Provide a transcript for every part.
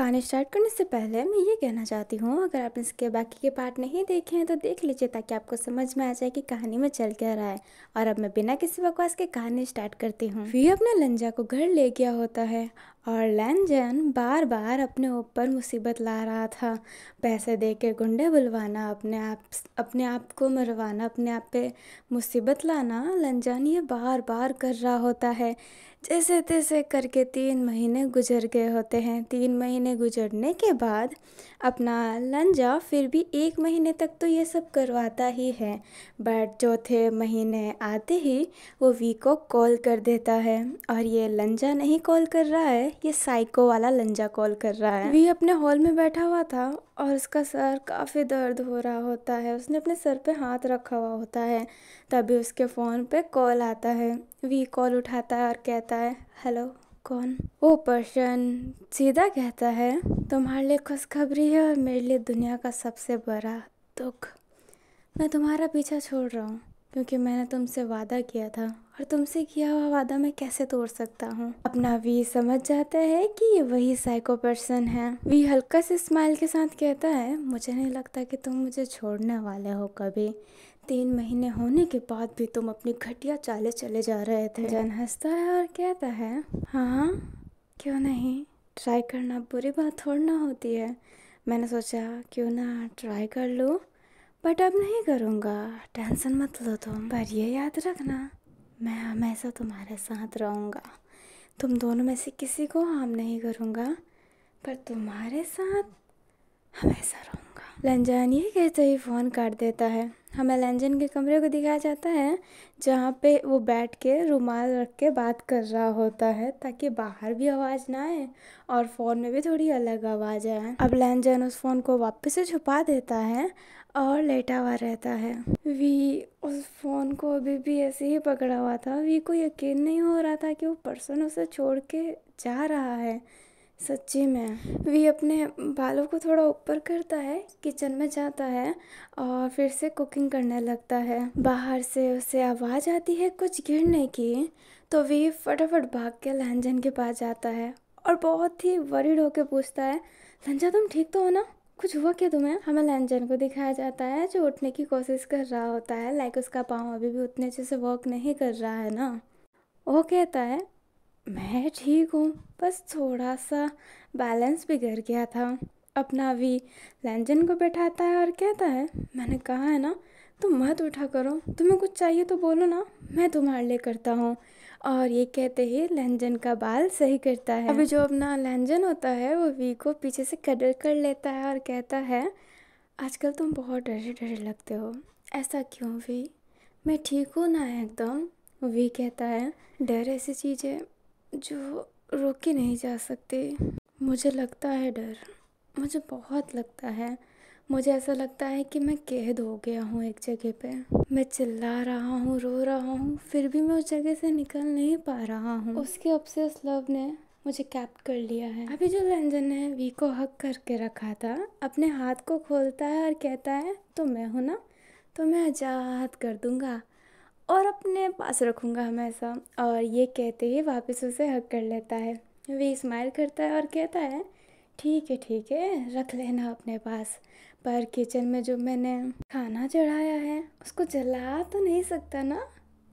कहानी स्टार्ट करने से पहले मैं ये कहना चाहती हूँ अगर आपने इसके बाकी के पार्ट नहीं देखे हैं तो देख लीजिए ताकि आपको समझ में आ जाए कि कहानी में चल क्या रहा है और अब मैं बिना किसी बकवास के कहानी स्टार्ट करती हूँ वी अपने लंजा को घर ले गया होता है और लंजन बार बार अपने ऊपर मुसीबत ला रहा था पैसे दे के गुंडे बुलवाना अपने आप अपने आप को मरवाना अपने आप पे मुसीबत लाना लंजन ये बार बार कर रहा होता है जैसे तैसे करके तीन महीने गुजर गए होते हैं तीन महीने गुजरने के बाद अपना लंजा फिर भी एक महीने तक तो ये सब करवाता ही है बट चौथे महीने आते ही वो वी को कॉल कर देता है और ये लंजा नहीं कॉल कर रहा है ये साइको वाला लंजा कॉल कर रहा है वी अपने हॉल में बैठा हुआ था और उसका सर काफ़ी दर्द हो रहा होता है उसने अपने सर पे हाथ रखा हुआ होता है तभी उसके फ़ोन पे कॉल आता है वी कॉल उठाता है और कहता है हेलो कौन वो पर्सन सीधा कहता है तुम्हारे लिए खुशखबरी है और मेरे लिए दुनिया का सबसे बड़ा दुख मैं तुम्हारा पीछा छोड़ रहा हूँ क्योंकि मैंने तुमसे वादा किया था और तुमसे किया हुआ वादा मैं कैसे तोड़ सकता हूँ अपना वी समझ जाता है कि ये वही साइको पर्सन है वी हल्का से स्माइल के साथ कहता है मुझे नहीं लगता कि तुम मुझे छोड़ने वाले हो कभी तीन महीने होने के बाद भी तुम अपनी घटिया चाले चले जा रहे थे जन हंसता है और कहता है हाँ क्यों नहीं ट्राई करना बुरी बात थोड़ी ना होती है मैंने सोचा क्यों ना ट्राई कर लूँ बट अब नहीं करूँगा टेंशन मत लो तुम पर ये याद रखना मैं हमेशा तुम्हारे साथ रहूँगा तुम दोनों में से किसी को हार्म नहीं करूँगा पर तुम्हारे साथ हमेशा रहूँगा लंजान ये कहते ही फ़ोन काट देता है हमें लंजन के कमरे को दिखाया जाता है जहाँ पे वो बैठ के रुमाल रख के बात कर रहा होता है ताकि बाहर भी आवाज़ ना आए और फ़ोन में भी थोड़ी अलग आवाज़ आए अब लंजन उस फ़ोन को वापस से छुपा देता है और लेटा हुआ रहता है वी उस फ़ोन को अभी भी ऐसे ही पकड़ा हुआ था वी को यकीन नहीं हो रहा था कि वो पर्सन उसे छोड़ के जा रहा है सच्ची में वी अपने बालों को थोड़ा ऊपर करता है किचन में जाता है और फिर से कुकिंग करने लगता है बाहर से उसे आवाज़ आती है कुछ गिरने की तो वी फटाफट भाग के लहंजन के पास जाता है और बहुत ही वरीड होकर पूछता है लंजा तुम ठीक तो हो ना कुछ हुआ क्या तुम्हें हमें लंजन को दिखाया जाता है जो उठने की कोशिश कर रहा होता है लाइक उसका पाँव अभी भी उतने अच्छे से वर्क नहीं कर रहा है ना वो कहता है मैं ठीक हूँ बस थोड़ा सा बैलेंस बिगड़ गया था अपना भी लंजन को बैठाता है और कहता है मैंने कहा है ना तुम मत उठा करो तुम्हें कुछ चाहिए तो बोलो ना मैं तुम्हारे लिए करता हूँ और ये कहते ही लंजन का बाल सही करता है अभी जो अपना लंजन होता है वो वी को पीछे से कडल कर लेता है और कहता है आजकल तुम बहुत डरे डरे लगते हो ऐसा क्यों वी मैं ठीक हूँ ना एकदम वी कहता है डर ऐसी चीज़ है जो रोके नहीं जा सकते मुझे लगता है डर मुझे बहुत लगता है मुझे ऐसा लगता है कि मैं कैद हो गया हूँ एक जगह पे मैं चिल्ला रहा हूँ रो रहा हूँ फिर भी मैं उस जगह से निकल नहीं पा रहा हूँ उसके उस लव ने मुझे कैप कर लिया है अभी जो रंजन ने वी को हक करके रखा था अपने हाथ को खोलता है और कहता है तो मैं हूँ ना तो मैं आजाद कर दूंगा और अपने पास रखूँगा हमेशा और ये कहते ही वापस उसे हक कर लेता है वे स्माइल करता है और कहता है ठीक है ठीक है रख लेना अपने पास पर किचन में जो मैंने खाना चढ़ाया है उसको जला तो नहीं सकता ना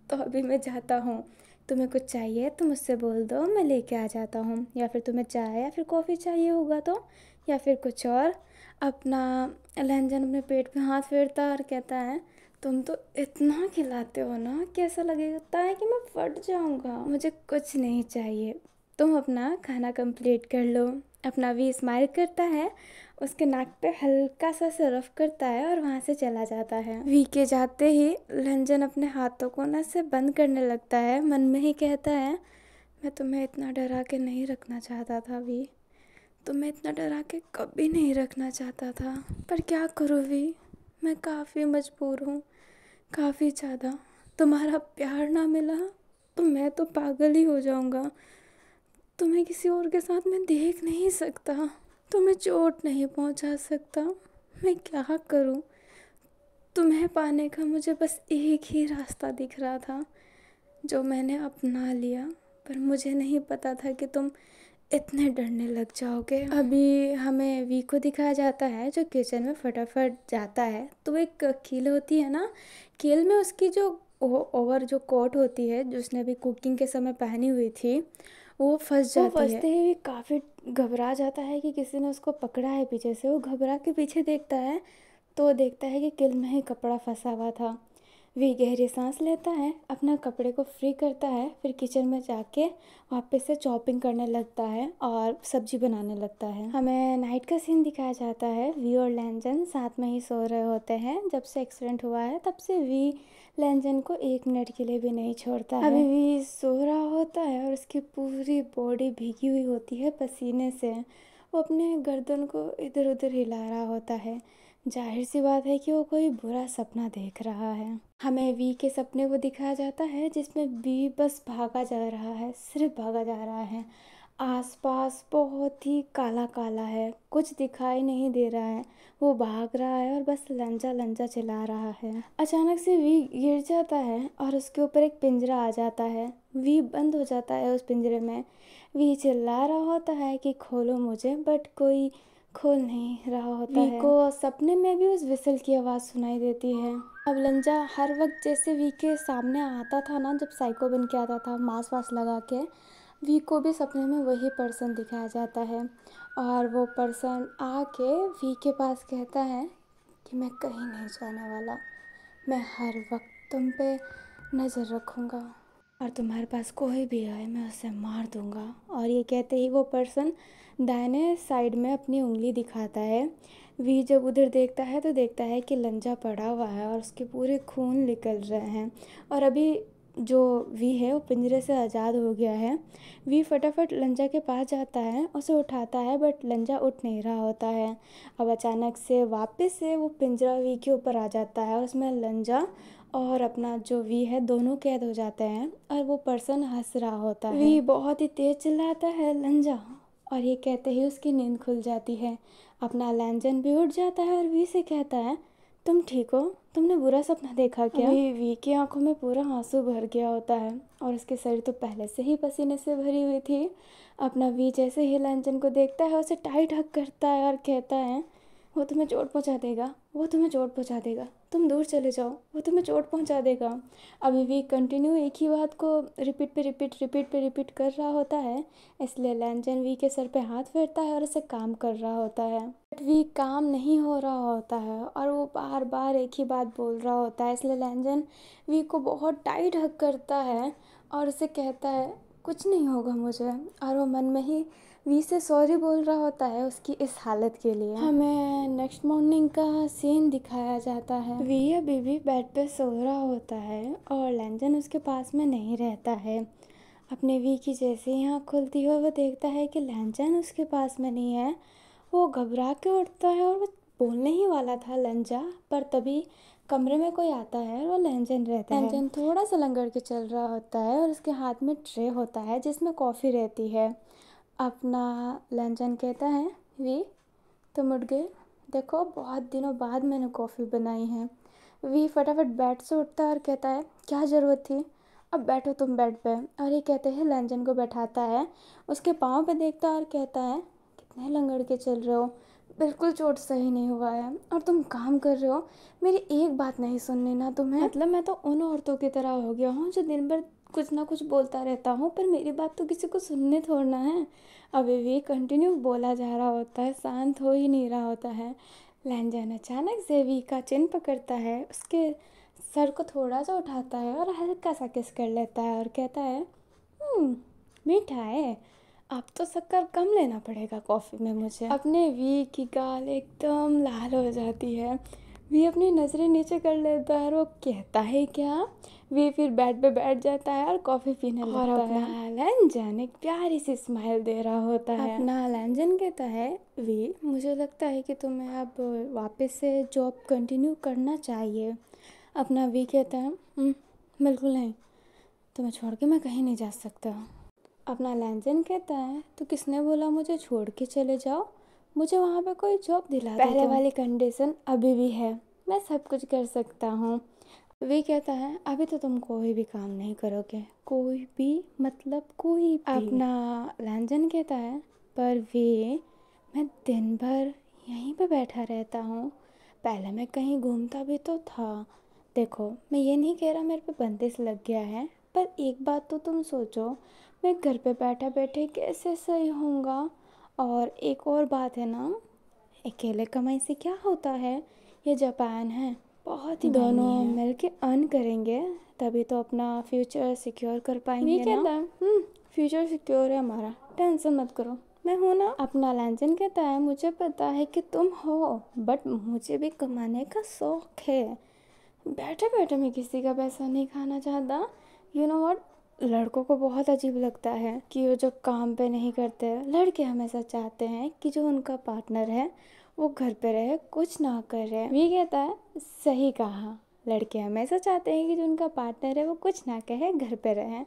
तो अभी मैं जाता हूँ तुम्हें कुछ चाहिए तो मुझसे बोल दो मैं लेके आ जाता हूँ या फिर तुम्हें चाय या फिर कॉफ़ी चाहिए होगा तो या फिर कुछ और अपना लंजन अपने पेट पे हाथ फेरता और कहता है तुम तो इतना खिलाते हो ना कि ऐसा लगता है कि मैं फट जाऊँगा मुझे कुछ नहीं चाहिए तुम अपना खाना कंप्लीट कर लो अपना वी स्माइल करता है उसके नाक पे हल्का सा सरफ करता है और वहाँ से चला जाता है वी के जाते ही लंजन अपने हाथों को ना से बंद करने लगता है मन में ही कहता है मैं तुम्हें इतना डरा के नहीं रखना चाहता था वी तुम्हें इतना डरा के कभी नहीं रखना चाहता था पर क्या करूँ वी मैं काफ़ी मजबूर हूँ काफ़ी ज़्यादा तुम्हारा प्यार ना मिला तो मैं तो पागल ही हो जाऊँगा तुम्हें किसी और के साथ मैं देख नहीं सकता तुम्हें चोट नहीं पहुंचा सकता मैं क्या करूं तुम्हें पाने का मुझे बस एक ही रास्ता दिख रहा था जो मैंने अपना लिया पर मुझे नहीं पता था कि तुम इतने डरने लग जाओगे अभी हमें वी को दिखाया जाता है जो किचन में फटाफट जाता है तो एक कील होती है ना कील में उसकी जो ओवर जो कोट होती है जो उसने अभी कुकिंग के समय पहनी हुई थी वो फंस जाती वो फंसते ही काफ़ी घबरा जाता है कि किसी ने उसको पकड़ा है पीछे से वो घबरा के पीछे देखता है तो देखता है कि किल में ही कपड़ा फंसा हुआ था वे गहरी सांस लेता है अपना कपड़े को फ्री करता है फिर किचन में जाके वापस से चॉपिंग करने लगता है और सब्जी बनाने लगता है हमें नाइट का सीन दिखाया जाता है वी और लैंजन साथ में ही सो रहे होते हैं जब से एक्सीडेंट हुआ है तब से वी लैंजन को एक मिनट के लिए भी नहीं छोड़ता अभी वी सो रहा होता है और उसकी पूरी बॉडी भीगी हुई होती है पसीने से वो अपने गर्दन को इधर उधर हिला रहा होता है जाहिर सी बात है कि वो कोई बुरा सपना देख रहा है हमें वी के सपने को दिखाया जाता है जिसमें वी बस भागा जा रहा है सिर्फ भागा जा रहा है आसपास बहुत ही काला काला है कुछ दिखाई नहीं दे रहा है वो भाग रहा है और बस लंजा लंजा चला रहा है अचानक से वी गिर जाता है और उसके ऊपर एक पिंजरा आ जाता है वी बंद हो जाता है उस पिंजरे में वी चिल्ला रहा होता है कि खोलो मुझे बट कोई खोल नहीं रहा होता है को सपने में भी उस विसल की आवाज़ सुनाई देती है अब लंजा हर वक्त जैसे वी के सामने आता था ना जब साइको बन के आता था मास वास लगा के वी को भी सपने में वही पर्सन दिखाया जाता है और वो पर्सन आके वी के पास कहता है कि मैं कहीं नहीं जाने वाला मैं हर वक्त तुम पे नज़र रखूँगा और तुम्हारे पास कोई भी आए मैं उसे मार दूँगा और ये कहते ही वो पर्सन दाहिने साइड में अपनी उंगली दिखाता है वी जब उधर देखता है तो देखता है कि लंजा पड़ा हुआ है और उसके पूरे खून निकल रहे हैं और अभी जो वी है वो पिंजरे से आज़ाद हो गया है वी फटाफट लंजा के पास जाता है उसे उठाता है बट लंजा उठ नहीं रहा होता है अब अचानक से वापस से वो पिंजरा वी के ऊपर आ जाता है और उसमें लंजा और अपना जो वी है दोनों कैद हो जाते हैं और वो पर्सन हंस रहा होता है वी बहुत ही तेज़ चिल्लाता है लंजा और ये कहते ही उसकी नींद खुल जाती है अपना लैंजन भी उठ जाता है और वी से कहता है तुम ठीक हो तुमने बुरा सपना देखा क्या अभी वी की आंखों में पूरा आंसू भर गया होता है और उसके शरीर तो पहले से ही पसीने से भरी हुई थी अपना वी जैसे ही लंजन को देखता है उसे टाइट हक करता है और कहता है वो तुम्हें चोट पहुंचा देगा वो तुम्हें चोट पहुंचा देगा तुम दूर चले जाओ वो तुम्हें चोट पहुंचा देगा अभी भी कंटिन्यू एक ही बात को रिपीट पे रिपीट रिपीट पे रिपीट कर रहा होता है इसलिए लैंजन वी के सर पे हाथ फेरता है और उसे काम कर रहा होता है बट वी काम नहीं हो रहा होता है और वो बार बार एक ही बात बोल रहा होता है इसलिए लैंजन वी को बहुत टाइट हक करता है और उसे कहता है कुछ नहीं होगा मुझे और वो मन में ही वी से सॉरी बोल रहा होता है उसकी इस हालत के लिए हमें नेक्स्ट मॉर्निंग का सीन दिखाया जाता है वी या बेबी बेड पे सो रहा होता है और लंजन उसके पास में नहीं रहता है अपने वी की जैसे ही आँख खुलती है वो देखता है कि लंजन उसके पास में नहीं है वो घबरा के उठता है और वो बोलने ही वाला था लंजा पर तभी कमरे में कोई आता है और वो लहजन रहता है लहजन थोड़ा सा लंगड़ के चल रहा होता है और उसके हाथ में ट्रे होता है जिसमें कॉफ़ी रहती है अपना लंचन कहता है वी तुम उठ गए देखो बहुत दिनों बाद मैंने कॉफ़ी बनाई है वी फटाफट बैठ से उठता है और कहता है क्या ज़रूरत थी अब बैठो तुम बेड पे और ये कहते हैं लंजन को बैठाता है उसके पाँव पे देखता है और कहता है कितने लंगड़ के चल रहे हो बिल्कुल चोट सही नहीं हुआ है और तुम काम कर रहे हो मेरी एक बात नहीं सुनने ना तुम्हें मतलब मैं तो उन औरतों की तरह हो गया हूँ जो दिन भर कुछ ना कुछ बोलता रहता हूँ पर मेरी बात तो किसी को सुनने थोड़ना है अभी भी कंटिन्यू बोला जा रहा होता है शांत हो ही नहीं रहा होता है लैंजन अचानक से वी का चिन पकड़ता है उसके सर को थोड़ा सा उठाता है और हल्का सा किस कर लेता है और कहता है हम्म, मीठा है अब तो शक्कर कम लेना पड़ेगा कॉफ़ी में मुझे अपने वी की गाल एकदम लाल हो जाती है वे अपनी नज़रें नीचे कर लेता है और वो कहता है क्या वे फिर बेड पे बैठ जाता है और कॉफ़ी पीने लगता और अपना है एक प्यारी सी स्माइल दे रहा होता है अपना आलैन कहता है वे मुझे लगता है कि तुम्हें अब वापस से जॉब कंटिन्यू करना चाहिए अपना वे कहता है हम्म, बिल्कुल नहीं तुम्हें छोड़ के मैं कहीं नहीं जा सकता अपना लैंजन कहता है तो किसने बोला मुझे छोड़ के चले जाओ मुझे वहाँ पे कोई जॉब दिला पहले वाली कंडीशन अभी भी है मैं सब कुछ कर सकता हूँ वे कहता है अभी तो तुम कोई भी काम नहीं करोगे कोई भी मतलब कोई भी। अपना रंजन कहता है पर वे मैं दिन भर यहीं पे बैठा रहता हूँ पहले मैं कहीं घूमता भी तो था देखो मैं ये नहीं कह रहा मेरे पे बंदिश लग गया है पर एक बात तो तुम सोचो मैं घर पे बैठा बैठे कैसे सही होऊंगा और एक और बात है ना अकेले कमाई से क्या होता है ये जापान है बहुत ही दोनों मिल के अर्न करेंगे तभी तो अपना फ्यूचर सिक्योर कर पाएंगे ना फ्यूचर हम्म, सिक्योर है हमारा टेंशन मत करो मैं हूँ ना अपना लैंजन कहता है मुझे पता है कि तुम हो बट मुझे भी कमाने का शौक है बैठे बैठे मैं किसी का पैसा नहीं खाना चाहता यू नो वॉट लड़कों को बहुत अजीब लगता है कि वो जब काम पे नहीं करते लड़के हमेशा चाहते हैं कि जो उनका पार्टनर है वो घर पे रहे कुछ ना करे ये कहता है सही कहा लड़के हमेशा चाहते हैं कि जो उनका पार्टनर है वो कुछ ना कहे घर पे रहे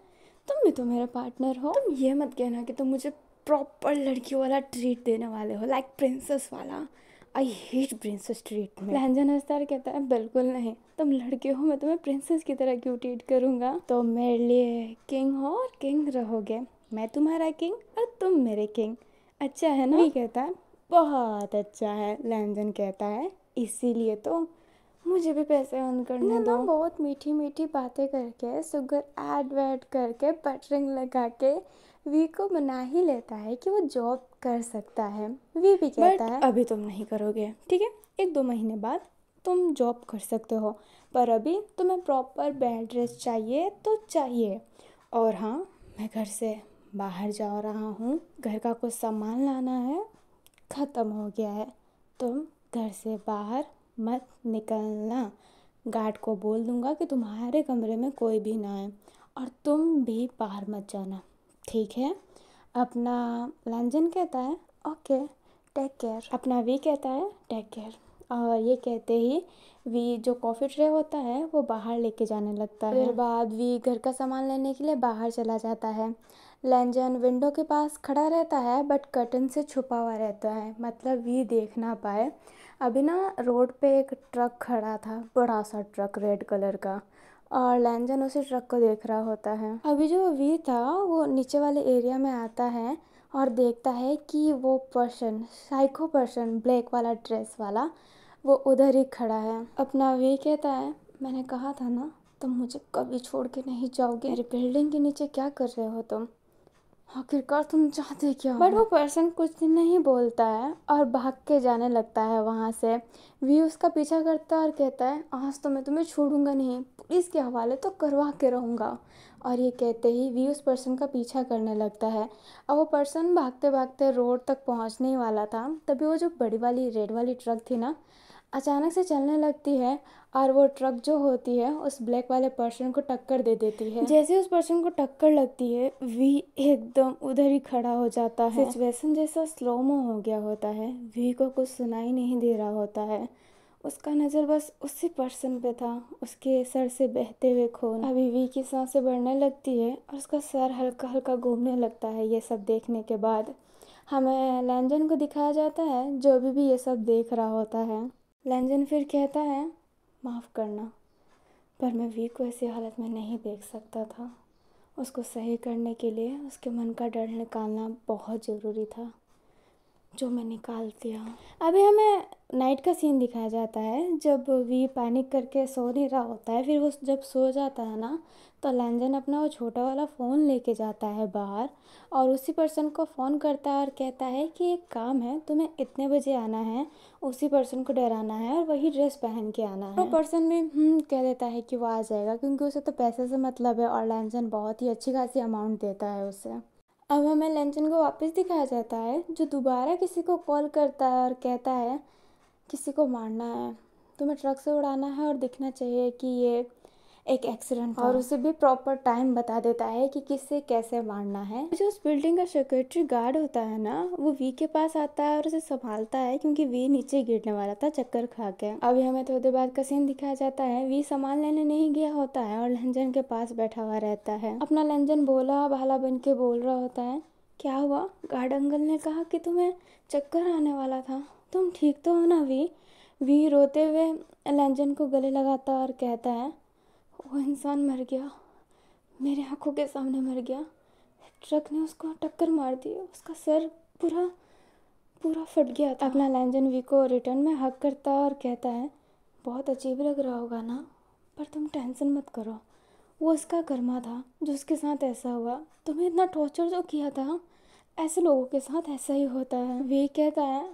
तुम भी तो मेरा पार्टनर हो तुम ये मत कहना कि तुम मुझे प्रॉपर लड़की वाला ट्रीट देने वाले हो लाइक like प्रिंसेस वाला I hate princess treatment Ranjan हस्तार कहता है बिल्कुल नहीं तुम लड़के हो मैं तुम्हें प्रिंसेस की तरह क्यों ट्रीट करूँगा तो मेरे लिए किंग हो और किंग रहोगे मैं तुम्हारा किंग और तुम मेरे किंग अच्छा है ना ये कहता है बहुत अच्छा है लंजन कहता है इसीलिए तो मुझे भी पैसे ऑन करने दो बहुत मीठी मीठी बातें करके सुगर ऐड वैड करके पटरिंग लगा के वी को मना ही लेता है कि वो जॉब कर सकता है वी भी कहता है अभी तुम नहीं करोगे ठीक है एक दो महीने बाद तुम जॉब कर सकते हो पर अभी तुम्हें प्रॉपर बेड ड्रेस चाहिए तो चाहिए और हाँ मैं घर से बाहर जा रहा हूँ घर का कुछ सामान लाना है ख़त्म हो गया है तुम घर से बाहर मत निकलना गार्ड को बोल दूँगा कि तुम्हारे कमरे में कोई भी ना आए और तुम भी बाहर मत जाना ठीक है अपना लंजन कहता है ओके टेक केयर अपना वी कहता है टेक केयर और ये कहते ही वी जो कॉफ़ी ट्रे होता है वो बाहर लेके जाने लगता है फिर बाद वी घर का सामान लेने के लिए बाहर चला जाता है लैंजन विंडो के पास खड़ा रहता है बट कर्टन से छुपा हुआ रहता है मतलब वी देख ना पाए अभी ना रोड पे एक ट्रक खड़ा था बड़ा सा ट्रक रेड कलर का और लैंजन उसी ट्रक को देख रहा होता है अभी जो वी था वो नीचे वाले एरिया में आता है और देखता है कि वो पर्सन साइको पर्सन ब्लैक वाला ड्रेस वाला वो उधर ही खड़ा है अपना वी कहता है मैंने कहा था ना तुम मुझे कभी छोड़ के नहीं जाओगे मेरी बिल्डिंग के नीचे क्या कर रहे हो तुम आखिरकार तुम चाहते क्या बट वो पर्सन कुछ दिन नहीं बोलता है और भाग के जाने लगता है वहाँ से वी उसका पीछा करता है और कहता है आज तो मैं तुम्हें छोड़ूंगा नहीं इसके हवाले तो करवा के रहूँगा और ये कहते ही वी उस पर्सन का पीछा करने लगता है अब वो पर्सन भागते भागते रोड तक पहुँचने ही वाला था तभी वो जो बड़ी वाली रेड वाली ट्रक थी ना अचानक से चलने लगती है और वो ट्रक जो होती है उस ब्लैक वाले पर्सन को टक्कर दे देती है जैसे उस पर्सन को टक्कर लगती है वी एकदम उधर ही खड़ा हो जाता है सिचुएशन जैसा स्लोमो हो गया होता है वी को कुछ सुनाई नहीं दे रहा होता है उसका नज़र बस उसी पर्सन पे था उसके सर से बहते हुए खून अभी वी की सांसें बढ़ने लगती है और उसका सर हल्का हल्का घूमने लगता है ये सब देखने के बाद हमें लैंजन को दिखाया जाता है जो अभी भी ये सब देख रहा होता है लैंजन फिर कहता है माफ़ करना पर मैं वी को ऐसी हालत में नहीं देख सकता था उसको सही करने के लिए उसके मन का डर निकालना बहुत ज़रूरी था जो मैं निकाल दिया अभी हमें नाइट का सीन दिखाया जाता है जब वी पैनिक करके सो नहीं रहा होता है फिर वो जब सो जाता है ना तो लैंजन अपना वो छोटा वाला फ़ोन लेके जाता है बाहर और उसी पर्सन को फ़ोन करता है और कहता है कि एक काम है तुम्हें इतने बजे आना है उसी पर्सन को डराना है और वही ड्रेस पहन के आना है वो तो पर्सन भी हम्म, कह देता है कि वो आ जाएगा क्योंकि उसे तो पैसे से मतलब है और लैंजन बहुत ही अच्छी खासी अमाउंट देता है उसे अब हमें लंचन को वापस दिखाया जाता है जो दोबारा किसी को कॉल करता है और कहता है किसी को मारना है तुम्हें ट्रक से उड़ाना है और दिखना चाहिए कि ये एक एक्सीडेंट और उसे भी प्रॉपर टाइम बता देता है कि किससे कैसे मारना है जो उस बिल्डिंग का सिक्योरिटी गार्ड होता है ना वो वी के पास आता है और उसे संभालता है क्योंकि वी नीचे गिरने वाला था चक्कर खा के अभी हमें थोड़ी देर बाद का सीन दिखाया जाता है वी सामान लेने नहीं गया होता है और लंजन के पास बैठा हुआ रहता है अपना लंजन बोला भाला बन के बोल रहा होता है क्या हुआ गार्ड अंकल ने कहा कि तुम्हें चक्कर आने वाला था तुम ठीक तो हो ना वी वी रोते हुए लंजन को गले लगाता और कहता है वो इंसान मर गया मेरे आंखों के सामने मर गया ट्रक ने उसको टक्कर मार दी उसका सर पूरा पूरा फट गया था अपना लैंजन वी को रिटर्न में हक करता और कहता है बहुत अजीब लग रहा होगा ना पर तुम टेंशन मत करो वो उसका कर्मा था जो उसके साथ ऐसा हुआ तुम्हें इतना टॉर्चर जो किया था ऐसे लोगों के साथ ऐसा ही होता है वे कहता है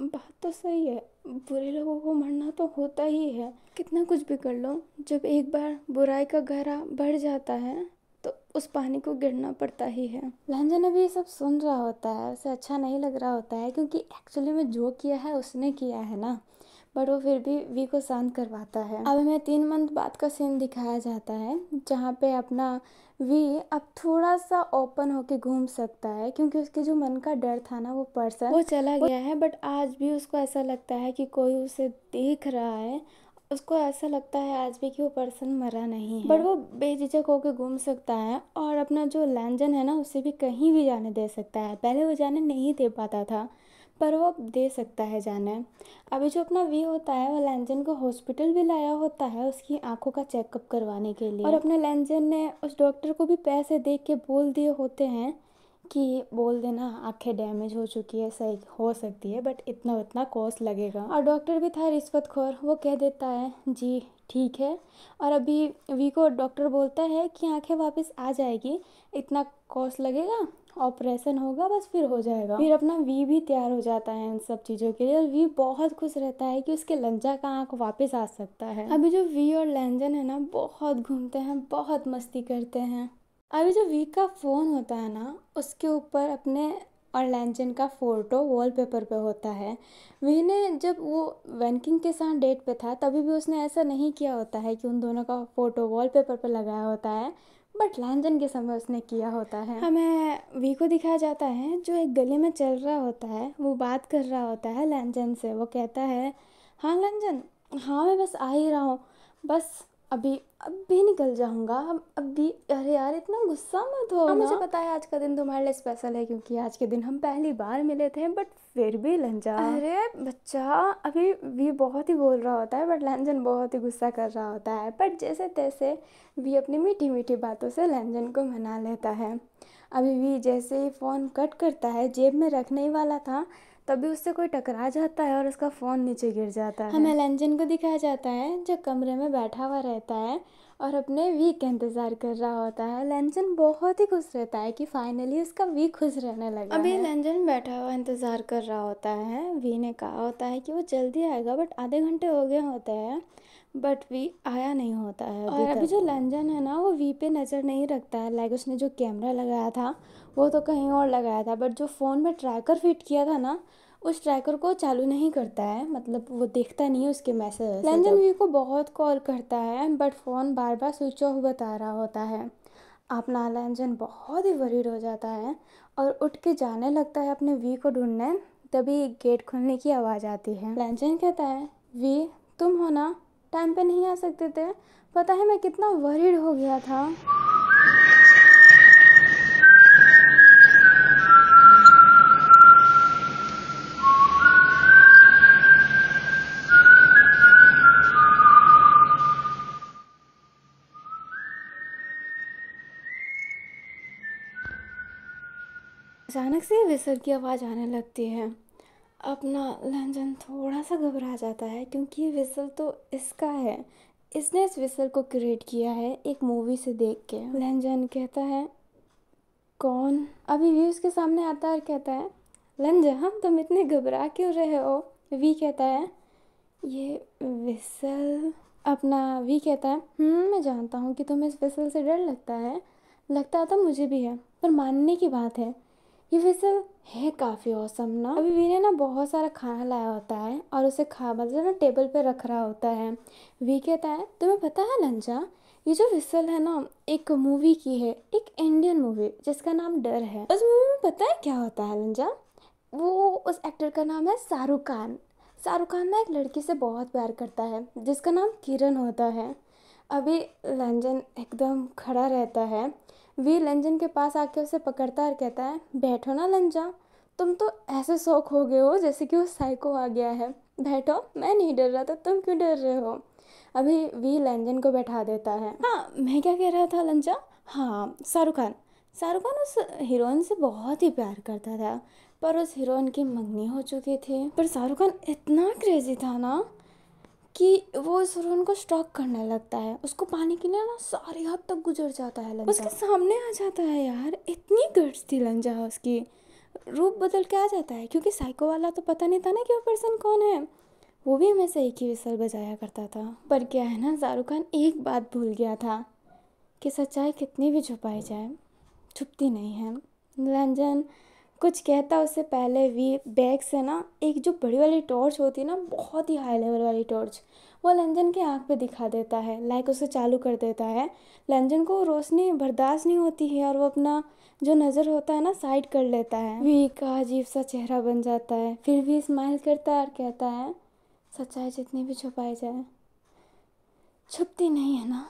बात तो सही है बुरे लोगों को मरना तो होता ही है कितना कुछ भी कर लो जब एक बार बुराई का गहरा बढ़ जाता है तो उस पानी को गिरना पड़ता ही है लांजन अभी ये सब सुन रहा होता है उसे अच्छा नहीं लग रहा होता है क्योंकि एक्चुअली में जो किया है उसने किया है ना बट वो फिर भी वी को शांत करवाता है अब हमें तीन मंथ बाद का सीन दिखाया जाता है जहाँ पे अपना वे अब थोड़ा सा ओपन होके घूम सकता है क्योंकि उसके जो मन का डर था ना वो पर्सन वो चला गया है बट आज भी उसको ऐसा लगता है कि कोई उसे देख रहा है उसको ऐसा लगता है आज भी कि वो पर्सन मरा नहीं है बट वो बेझिझक होकर घूम सकता है और अपना जो लैंजन है ना उसे भी कहीं भी जाने दे सकता है पहले वो जाने नहीं दे पाता था पर वो दे सकता है जाने अभी जो अपना वी होता है वो लैंजन को हॉस्पिटल भी लाया होता है उसकी आंखों का चेकअप करवाने के लिए और अपने लैंजन ने उस डॉक्टर को भी पैसे दे के बोल दिए होते हैं कि बोल देना आंखें डैमेज हो चुकी है सही हो सकती है बट इतना उतना कॉस्ट लगेगा और डॉक्टर भी था रिश्वत खोर वो कह देता है जी ठीक है और अभी वी को डॉक्टर बोलता है कि आंखें वापस आ जाएगी इतना कॉस्ट लगेगा ऑपरेशन होगा बस फिर हो जाएगा हाँ। फिर अपना वी भी तैयार हो जाता है इन सब चीज़ों के लिए और वी बहुत खुश रहता है कि उसके लंजा का आँख वापस आ सकता है अभी जो वी और लंजन है ना बहुत घूमते हैं बहुत मस्ती करते हैं अभी जो वी का फ़ोन होता है ना उसके ऊपर अपने और लैंजन का फ़ोटो वॉलपेपर पे होता है वी ने जब वो वैनकिंग के साथ डेट पे था तभी भी उसने ऐसा नहीं किया होता है कि उन दोनों का फ़ोटो वॉलपेपर पे लगाया होता है बट लांजन के समय उसने किया होता है हमें वी को दिखाया जाता है जो एक गले में चल रहा होता है वो बात कर रहा होता है लांजन से वो कहता है हाँ लंजन हाँ मैं बस आ ही रहा हूँ बस अभी अब भी निकल जाऊँगा अब भी अरे यार इतना गुस्सा मत हो हाँ, ना। मुझे पता है आज का दिन तुम्हारे लिए स्पेशल है क्योंकि आज के दिन हम पहली बार मिले थे बट फिर भी लंजा अरे बच्चा अभी वी बहुत ही बोल रहा होता है बट लंजन बहुत ही गुस्सा कर रहा होता है बट जैसे तैसे वी अपनी मीठी मीठी बातों से लंजन को मना लेता है अभी वी जैसे ही फ़ोन कट करता है जेब में रखने ही वाला था तभी उससे कोई टकरा जाता है और उसका फ़ोन नीचे गिर जाता है हमें लंजन को दिखाया जाता है जो कमरे में बैठा हुआ रहता है और अपने वीक का इंतज़ार कर रहा होता है लंजन बहुत ही खुश रहता है कि फाइनली उसका वीक खुश रहने लगा अभी लंजन बैठा हुआ इंतज़ार कर रहा होता है वी ने कहा होता है कि वो जल्दी आएगा बट आधे घंटे हो गए होते हैं बट वी आया नहीं होता है और अभी जो लंजन है ना वो वी पे नज़र नहीं रखता है लाइक उसने जो कैमरा लगाया था वो तो कहीं और लगाया था बट जो फ़ोन में ट्रैकर फिट किया था ना उस ट्रैकर को चालू नहीं करता है मतलब वो देखता नहीं है उसके मैसेज लंजन वी को बहुत कॉल करता है बट फ़ोन बार बार स्विच ऑफ बता रहा होता है अपना लंजन बहुत ही वरीड हो जाता है और उठ के जाने लगता है अपने वी को ढूंढने तभी गेट खुलने की आवाज़ आती है लंजन कहता है वी तुम हो ना टाइम पे नहीं आ सकते थे पता है मैं कितना वरीड हो गया था अचानक से विसर की आवाज़ आने लगती है अपना लंजन थोड़ा सा घबरा जाता है क्योंकि ये विसल तो इसका है इसने इस विसल को क्रिएट किया है एक मूवी से देख के लंजन कहता है कौन अभी भी उसके सामने आता है और कहता है लंजन हम तुम इतने घबरा क्यों रहे हो वी कहता है ये विसल अपना वी कहता है हम्म, मैं जानता हूँ कि तुम्हें इस विसल से डर लगता है लगता तो मुझे भी है पर मानने की बात है ये वेसल है काफ़ी औसम ना अभी वीरे ना बहुत सारा खाना लाया होता है और उसे खा मतलब ना टेबल पे रख रहा होता है वी कहता है तुम्हें पता है लंजा ये जो विसल है ना एक मूवी की है एक इंडियन मूवी जिसका नाम डर है उस मूवी में पता है क्या होता है लंजा वो उस एक्टर का नाम है शाहरुख खान शाहरुख खान ना एक लड़की से बहुत प्यार करता है जिसका नाम किरण होता है अभी लंजन एकदम खड़ा रहता है वीर लंजन के पास आके उसे पकड़ता है और कहता है बैठो ना लंजा तुम तो ऐसे शौक हो गए हो जैसे कि वो साइको आ गया है बैठो मैं नहीं डर रहा था तुम क्यों डर रहे हो अभी वीर लंजन को बैठा देता है हाँ मैं क्या कह रहा था लंजा हाँ शाहरुख खान शाहरुख खान उस हीरोइन से बहुत ही प्यार करता था पर उस हीरोइन की मंगनी हो चुकी थी पर शाहरुख खान इतना क्रेजी था ना कि वो इस रोहन को स्टॉक करने लगता है उसको पाने के लिए ना सारी हद तक गुजर जाता है लंजा उसके सामने आ जाता है यार इतनी गर्ज थी लंजा उसकी रूप बदल के आ जाता है क्योंकि साइको वाला तो पता नहीं था ना कि वो पर्सन कौन है वो भी हमेशा एक ही विसल बजाया करता था पर क्या है ना शाहरुख खान एक बात भूल गया था कि सच्चाई कितनी भी छुपाई जाए छुपती नहीं है रंजन कुछ कहता उससे पहले भी बैग से ना एक जो बड़ी वाली टॉर्च होती है ना बहुत ही हाई लेवल वाली टॉर्च वो लंजन के आँख पे दिखा देता है लाइक उसे चालू कर देता है लंजन को रोशनी बर्दाश्त नहीं होती है और वो अपना जो नज़र होता है ना साइड कर लेता है वी का अजीब सा चेहरा बन जाता है फिर भी स्माइल करता है और कहता है सच्चाई जितनी भी छुपाई जाए छुपती नहीं है ना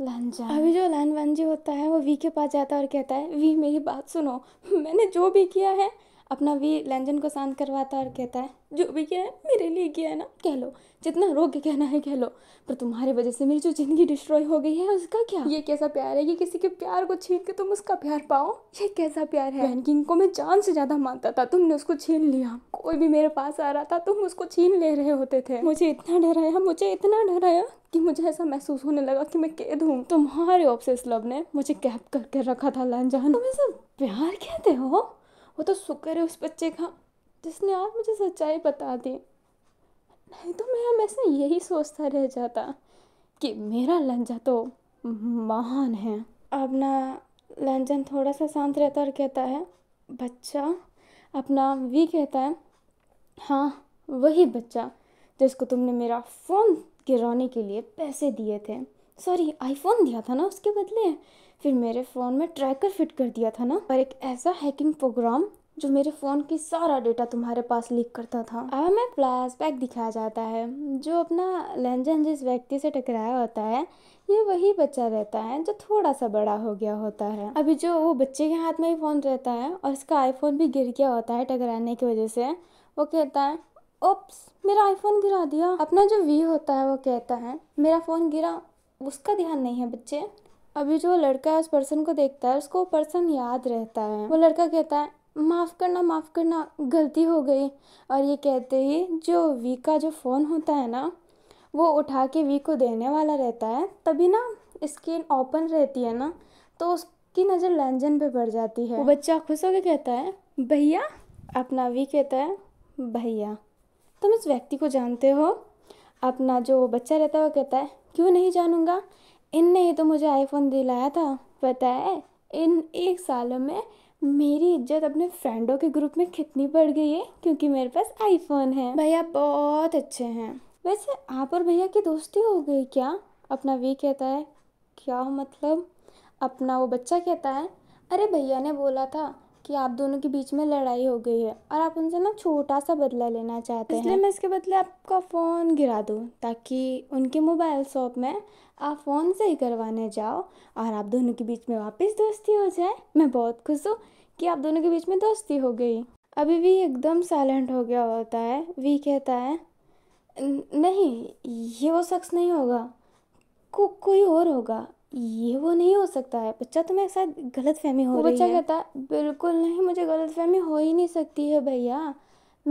जान अभी जो वन जी होता है वो वी के पास जाता है और कहता है वी मेरी बात सुनो मैंने जो भी किया है अपना भी लंजन को शांत करवाता और कहता है जो भी किया है मेरे लिए किया है ना कह लो जितना रो के कहना है कह लो पर तुम्हारी वजह से मेरी जो ज़िंदगी डिस्ट्रॉय हो गई है उसका क्या ये कैसा प्यार है ये किसी के प्यार को छीन के तुम उसका प्यार पाओ ये कैसा प्यार है बैंकिंग को मैं जान से ज़्यादा मानता था तुमने उसको छीन लिया कोई भी मेरे पास आ रहा था तुम उसको छीन ले रहे होते थे मुझे इतना डराया मुझे इतना डराया कि मुझे ऐसा महसूस होने लगा कि मैं कैद हूँ तुम्हारे ऑफिस लव ने मुझे कैप करके रखा था लंजान तुम ऐसा प्यार कहते हो वो तो शुक्र है उस बच्चे का जिसने आज मुझे सच्चाई बता दी नहीं तो मैं हमेशा यही सोचता रह जाता कि मेरा लंजा तो महान है अपना लंजन थोड़ा सा शांत रहता और कहता है बच्चा अपना वी कहता है हाँ वही बच्चा जिसको तुमने मेरा फ़ोन गिराने के लिए पैसे दिए थे सॉरी आईफोन दिया था ना उसके बदले फिर मेरे फ़ोन में ट्रैकर फिट कर दिया था ना और एक ऐसा हैकिंग प्रोग्राम जो मेरे फ़ोन की सारा डेटा तुम्हारे पास लीक करता था अब हमें फ्लैशबैक दिखाया जाता है जो अपना लंजन जिस व्यक्ति से टकराया होता है ये वही बच्चा रहता है जो थोड़ा सा बड़ा हो गया होता है अभी जो वो बच्चे के हाथ में ही फ़ोन रहता है और इसका आईफोन भी गिर गया होता है टकराने की वजह से वो कहता है ओप्स मेरा आईफोन गिरा दिया अपना जो वी होता है वो कहता है मेरा फ़ोन गिरा उसका ध्यान नहीं है बच्चे अभी जो लड़का है उस पर्सन को देखता है उसको पर्सन याद रहता है वो लड़का कहता है माफ़ करना माफ़ करना गलती हो गई और ये कहते ही जो वी का जो फ़ोन होता है ना वो उठा के वी को देने वाला रहता है तभी ना स्क्रीन ओपन रहती है ना तो उसकी नज़र लंजन पे पड़ जाती है वो बच्चा खुश होकर कहता है भैया अपना वी कहता है भैया तुम इस व्यक्ति को जानते हो अपना जो बच्चा रहता है वो कहता है क्यों नहीं जानूंगा इन ने ही तो मुझे आईफोन दिलाया था पता है इन एक सालों में मेरी इज्जत अपने फ्रेंडों के ग्रुप में कितनी बढ़ गई है क्योंकि मेरे पास आईफोन है भैया बहुत अच्छे हैं वैसे आप और भैया की दोस्ती हो गई क्या अपना वी कहता है क्या मतलब अपना वो बच्चा कहता है अरे भैया ने बोला था कि आप दोनों के बीच में लड़ाई हो गई है और आप उनसे ना छोटा सा बदला लेना चाहते हैं इसलिए मैं इसके बदले आपका फ़ोन गिरा दूँ ताकि उनके मोबाइल शॉप में आप फ़ोन से ही करवाने जाओ और आप दोनों के बीच में वापस दोस्ती हो जाए मैं बहुत खुश हूँ कि आप दोनों के बीच में दोस्ती हो गई अभी भी एकदम साइलेंट हो गया होता है वी कहता है नहीं ये वो शख्स नहीं होगा को कोई और होगा ये वो नहीं हो सकता है बच्चा तुम्हें तो शायद गलत फहमी हो रही बच्चा है कहता बिल्कुल नहीं मुझे गलत फहमी हो ही नहीं सकती है भैया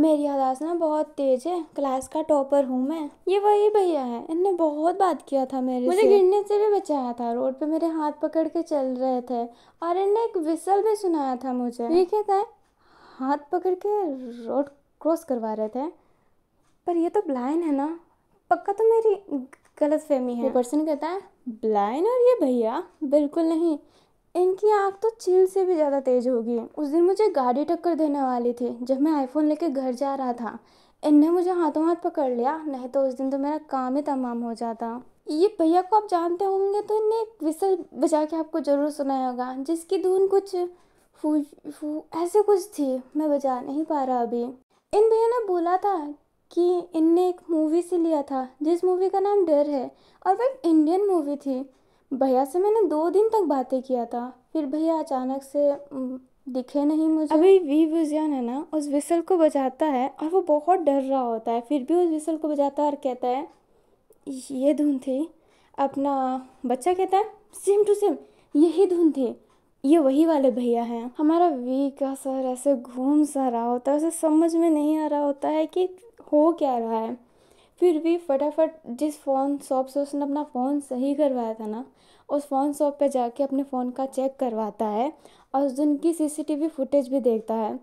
मेरी आवाज ना बहुत तेज है क्लास का टॉपर हूँ मैं ये वही भैया है इनने बहुत बात किया था मेरे मुझे गिरने से भी बचाया था रोड पे मेरे हाथ पकड़ के चल रहे थे और इनने एक विसल भी सुनाया था मुझे ये कहता है हाथ पकड़ के रोड क्रॉस करवा रहे थे पर ये तो ब्लाइंड है ना पक्का तो मेरी गलत फहमी है पर्सन कहता है ब्लाइन और ये भैया बिल्कुल नहीं इनकी आँख तो चील से भी ज़्यादा तेज़ होगी उस दिन मुझे गाड़ी टक्कर देने वाली थी जब मैं आईफोन लेके घर जा रहा था इनने मुझे हाथों हाथ पकड़ लिया नहीं तो उस दिन तो मेरा काम ही तमाम हो जाता ये भैया को आप जानते होंगे तो इनने एक विसल बजा के आपको ज़रूर सुनाया होगा जिसकी धुन कुछ फू फू ऐसे कुछ थी मैं बजा नहीं पा रहा अभी इन भैया ने बोला था कि इनने एक मूवी से लिया था जिस मूवी का नाम डर है और वह एक इंडियन मूवी थी भैया से मैंने दो दिन तक बातें किया था फिर भैया अचानक से दिखे नहीं मुझे अभी वी विजयन है ना उस विसल को बजाता है और वो बहुत डर रहा होता है फिर भी उस विसल को बजाता है और कहता है ये धुन थी अपना बच्चा कहता है सेम टू सेम यही धुन थी ये वही वाले भैया हैं हमारा वी का सर ऐसे घूम सा रहा होता है उसे समझ में नहीं आ रहा होता है कि हो क्या रहा है फिर भी फटाफट जिस फ़ोन शॉप से उसने अपना फ़ोन सही करवाया था ना उस फ़ोन शॉप पे जाके अपने फ़ोन का चेक करवाता है और उस दिन की सीसीटीवी फुटेज भी देखता है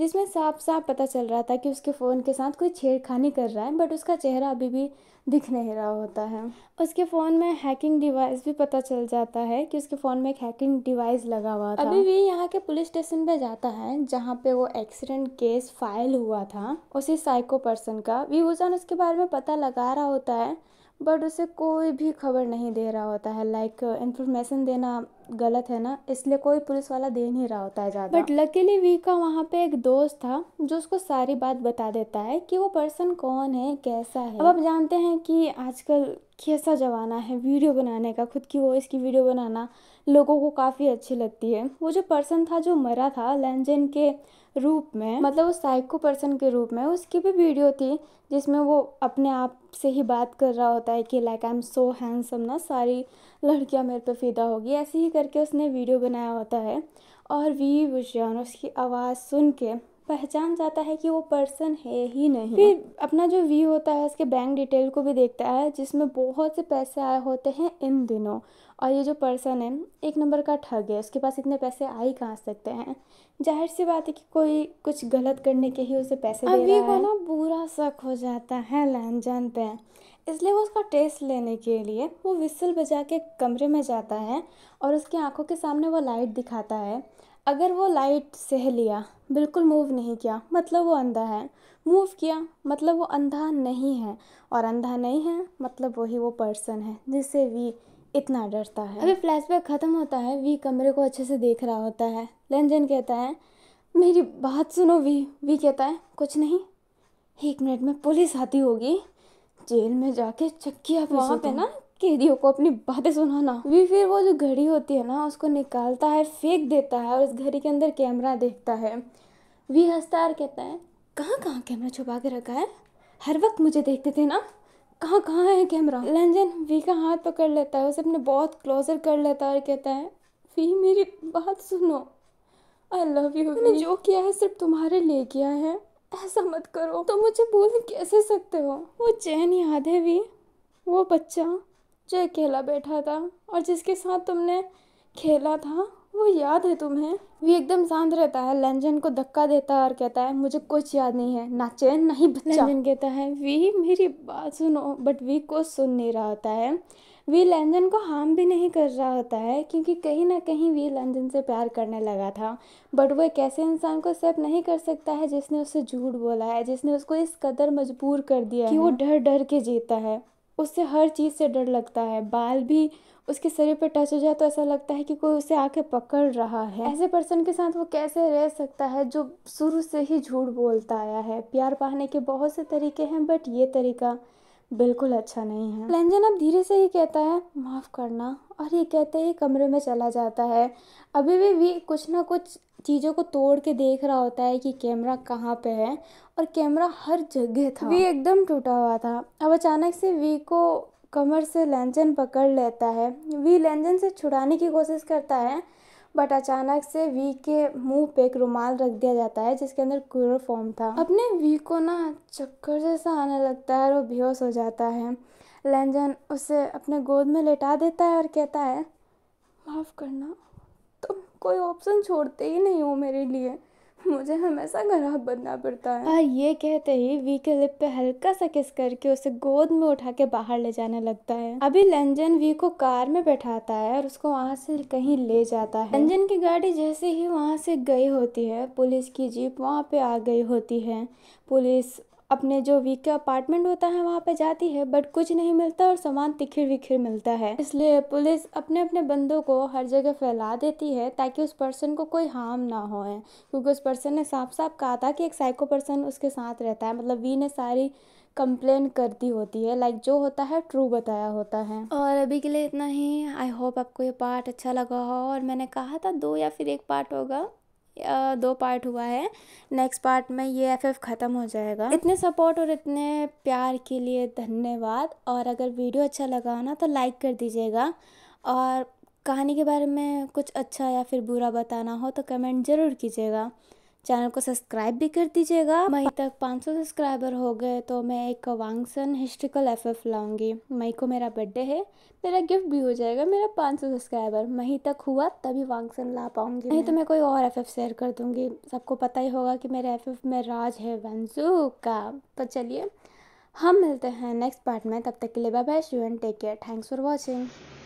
जिसमें साफ साफ पता चल रहा था कि उसके फ़ोन के साथ कोई छेड़खानी कर रहा है बट उसका चेहरा अभी भी दिख नहीं रहा होता है उसके फ़ोन में हैकिंग डिवाइस भी पता चल जाता है कि उसके फ़ोन में एक हैकिंग डिवाइस लगा हुआ था अभी भी यहाँ के पुलिस स्टेशन पे जाता है जहाँ पे वो एक्सीडेंट केस फाइल हुआ था उसी साइको पर्सन का विभूषण उसके बारे में पता लगा रहा होता है बट उसे कोई भी खबर नहीं दे रहा होता है लाइक like, इन्फॉर्मेशन uh, देना गलत है ना इसलिए कोई पुलिस वाला दे नहीं रहा होता है ज़्यादा बट लकीली वी का वहाँ पे एक दोस्त था जो उसको सारी बात बता देता है कि वो पर्सन कौन है कैसा है अब आप जानते हैं कि आजकल कैसा जमाना है वीडियो बनाने का खुद की वॉइस की वीडियो बनाना लोगों को काफ़ी अच्छी लगती है वो जो पर्सन था जो मरा था लेंजन के रूप में मतलब उस साइको पर्सन के रूप में उसकी भी वीडियो थी जिसमें वो अपने आप से ही बात कर रहा होता है कि like I am so handsome ना सारी लड़कियां मेरे पे फिदा होगी ऐसे ही करके उसने वीडियो बनाया होता है और वी विजन उसकी आवाज़ सुन के पहचान जाता है कि वो पर्सन है ही नहीं फिर अपना जो वी होता है उसके बैंक डिटेल को भी देखता है जिसमें बहुत से पैसे आए होते हैं इन दिनों और ये जो पर्सन है एक नंबर का ठग है उसके पास इतने पैसे आ ही कहाँ सकते हैं जाहिर सी बात है कि कोई कुछ गलत करने के ही उसे पैसे दे रहा है ना बुरा शक हो जाता है लहन जान पर इसलिए वो उसका टेस्ट लेने के लिए वो विसल बजा के कमरे में जाता है और उसकी आंखों के सामने वो लाइट दिखाता है अगर वो लाइट सह लिया बिल्कुल मूव नहीं किया मतलब वो अंधा है मूव किया मतलब वो अंधा नहीं है और अंधा नहीं है मतलब वही वो पर्सन है जिससे वी इतना डरता है अभी फ्लैशबैक ख़त्म होता है वी कमरे को अच्छे से देख रहा होता है लेंजन कहता है मेरी बात सुनो वी वी कहता है कुछ नहीं एक मिनट में पुलिस आती होगी जेल में जाके चक्की आप वहाँ पे ना कैदियों को अपनी बातें सुनाना भी फिर वो जो घड़ी होती है ना उसको निकालता है फेंक देता है और उस घड़ी के अंदर कैमरा देखता है वी हंसता और कहता है कहाँ कहाँ कैमरा छुपा के रखा है हर वक्त मुझे देखते थे ना कहाँ कहाँ है कैमरा लंजन वी का हाथ पकड़ लेता है उसे अपने बहुत क्लोजर कर लेता है और कहता है वी मेरी बात सुनो आई लव यू मैंने जो किया है सिर्फ तुम्हारे लिए किया है ऐसा मत करो तो मुझे भूल कैसे सकते हो वो चैन याद है भी वो बच्चा जो अकेला बैठा था और जिसके साथ तुमने खेला था वो याद है तुम्हें वी एकदम शांत रहता है लंजन को धक्का देता है और कहता है मुझे कुछ याद नहीं है ना चैन नहीं बच्चा लंजन कहता है वी मेरी बात सुनो बट वी को सुन नहीं रहा होता है वील एंजन को हार्म भी नहीं कर रहा होता है क्योंकि कहीं ना कहीं वीर एंजन से प्यार करने लगा था बट वो एक ऐसे इंसान को एक्सेप्ट नहीं कर सकता है जिसने उससे झूठ बोला है जिसने उसको इस कदर मजबूर कर दिया कि वो डर डर के जीता है उससे हर चीज़ से डर लगता है बाल भी उसके शरीर पर टच हो जाए तो ऐसा लगता है कि कोई उसे आके पकड़ रहा है ऐसे पर्सन के साथ वो कैसे रह सकता है जो शुरू से ही झूठ बोलता आया है प्यार पाने के बहुत से तरीके हैं बट ये तरीका बिल्कुल अच्छा नहीं है लंजन अब धीरे से ही कहता है माफ़ करना और ये कहते ही कमरे में चला जाता है अभी भी वी कुछ ना कुछ चीज़ों को तोड़ के देख रहा होता है कि कैमरा कहाँ पे है और कैमरा हर जगह था वी एकदम टूटा हुआ था अब अचानक से वी को कमर से लंजन पकड़ लेता है वी लंजन से छुड़ाने की कोशिश करता है बट अचानक से वी के मुंह पे एक रुमाल रख दिया जाता है जिसके अंदर फॉर्म था अपने वी को ना चक्कर जैसा आने लगता है और वो बेहोश हो जाता है लंजन उसे अपने गोद में लेटा देता है और कहता है माफ़ करना तुम तो कोई ऑप्शन छोड़ते ही नहीं हो मेरे लिए मुझे हमेशा खराब बनना पड़ता है और हाँ, ये कहते ही वी के लिप पे हल्का सा किस करके उसे गोद में उठा के बाहर ले जाने लगता है अभी लंजन वी को कार में बैठाता है और उसको वहाँ से कहीं ले जाता है लंजन की गाड़ी जैसे ही वहाँ से गई होती है पुलिस की जीप वहाँ पे आ गई होती है पुलिस अपने जो वीक अपार्टमेंट होता है वहाँ पे जाती है बट कुछ नहीं मिलता और सामान तिखिर विखिर मिलता है इसलिए पुलिस अपने अपने बंदों को हर जगह फैला देती है ताकि उस पर्सन को कोई हार्म ना हो क्योंकि उस पर्सन ने साफ साफ कहा था कि एक साइको पर्सन उसके साथ रहता है मतलब वी ने सारी कंप्लेन कर दी होती है लाइक like जो होता है ट्रू बताया होता है और अभी के लिए इतना ही आई होप आपको ये पार्ट अच्छा लगा हो और मैंने कहा था दो या फिर एक पार्ट होगा दो पार्ट हुआ है नेक्स्ट पार्ट में ये एफ एफ ख़त्म हो जाएगा इतने सपोर्ट और इतने प्यार के लिए धन्यवाद और अगर वीडियो अच्छा लगा हो ना तो लाइक कर दीजिएगा और कहानी के बारे में कुछ अच्छा या फिर बुरा बताना हो तो कमेंट ज़रूर कीजिएगा चैनल को सब्सक्राइब भी कर दीजिएगा मई तक 500 सब्सक्राइबर हो गए तो मैं एक वांगसन हिस्ट्रिकल एफ एफ लाऊंगी मई को मेरा बर्थडे है मेरा गिफ्ट भी हो जाएगा मेरा 500 सब्सक्राइबर मई तक हुआ तभी वांगसन ला पाऊंगी नहीं तो मैं कोई और एफ एफ शेयर कर दूंगी सबको पता ही होगा कि मेरे एफ एफ में राज है वंजू का तो चलिए हम मिलते हैं नेक्स्ट पार्ट में तब तक के लिए बाय बाय शू and take care thanks for watching